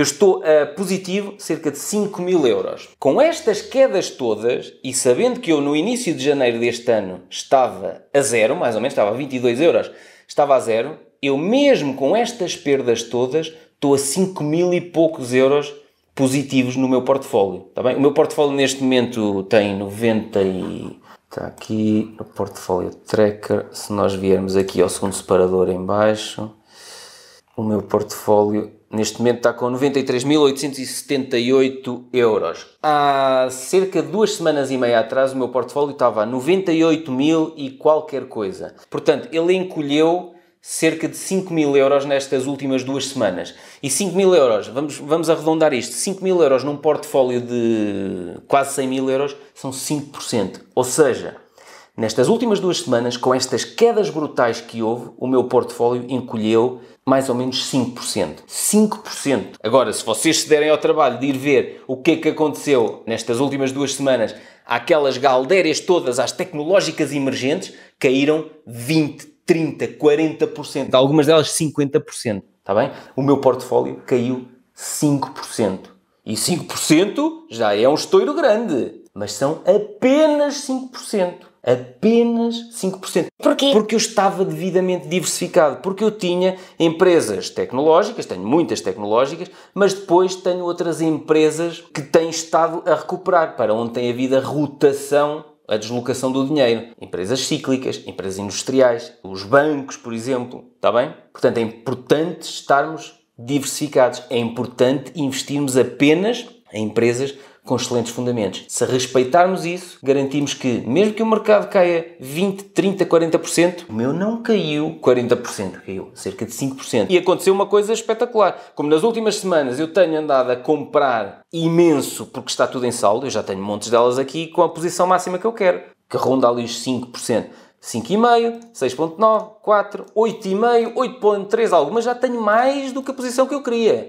Eu estou a eh, positivo cerca de 5 mil euros. Com estas quedas todas e sabendo que eu no início de janeiro deste ano estava a zero, mais ou menos estava a 22 euros, estava a zero, eu mesmo com estas perdas todas estou a 5 mil e poucos euros positivos no meu portfólio. Está bem? O meu portfólio neste momento tem 90 e... Está aqui o portfólio tracker. Se nós viermos aqui ao segundo separador em baixo, o meu portfólio neste momento está com 93.878 euros. Há cerca de duas semanas e meia atrás o meu portfólio estava a 98 mil e qualquer coisa. Portanto, ele encolheu cerca de 5 mil euros nestas últimas duas semanas. E 5 mil euros, vamos, vamos arredondar isto, 5 mil euros num portfólio de quase 100 mil euros são 5%. Ou seja, Nestas últimas duas semanas, com estas quedas brutais que houve, o meu portfólio encolheu mais ou menos 5%. 5%! Agora, se vocês se derem ao trabalho de ir ver o que é que aconteceu nestas últimas duas semanas, aquelas galdérias todas as tecnológicas emergentes, caíram 20, 30, 40%, algumas delas 50%, está bem? O meu portfólio caiu 5%. E 5% já é um estouro grande, mas são apenas 5% apenas 5%. Porquê? Porque eu estava devidamente diversificado, porque eu tinha empresas tecnológicas, tenho muitas tecnológicas, mas depois tenho outras empresas que têm estado a recuperar, para onde tem havido a rotação a deslocação do dinheiro. Empresas cíclicas, empresas industriais, os bancos, por exemplo. Está bem? Portanto, é importante estarmos diversificados. É importante investirmos apenas em empresas com excelentes fundamentos. Se respeitarmos isso, garantimos que, mesmo que o mercado caia 20, 30, 40%, o meu não caiu 40%, caiu cerca de 5%. E aconteceu uma coisa espetacular. Como nas últimas semanas eu tenho andado a comprar imenso porque está tudo em saldo, eu já tenho montes delas aqui com a posição máxima que eu quero, que ronda ali os 5%. 5,5, 6,9, 4, 8,5, 8,3, algumas já tenho mais do que a posição que eu queria.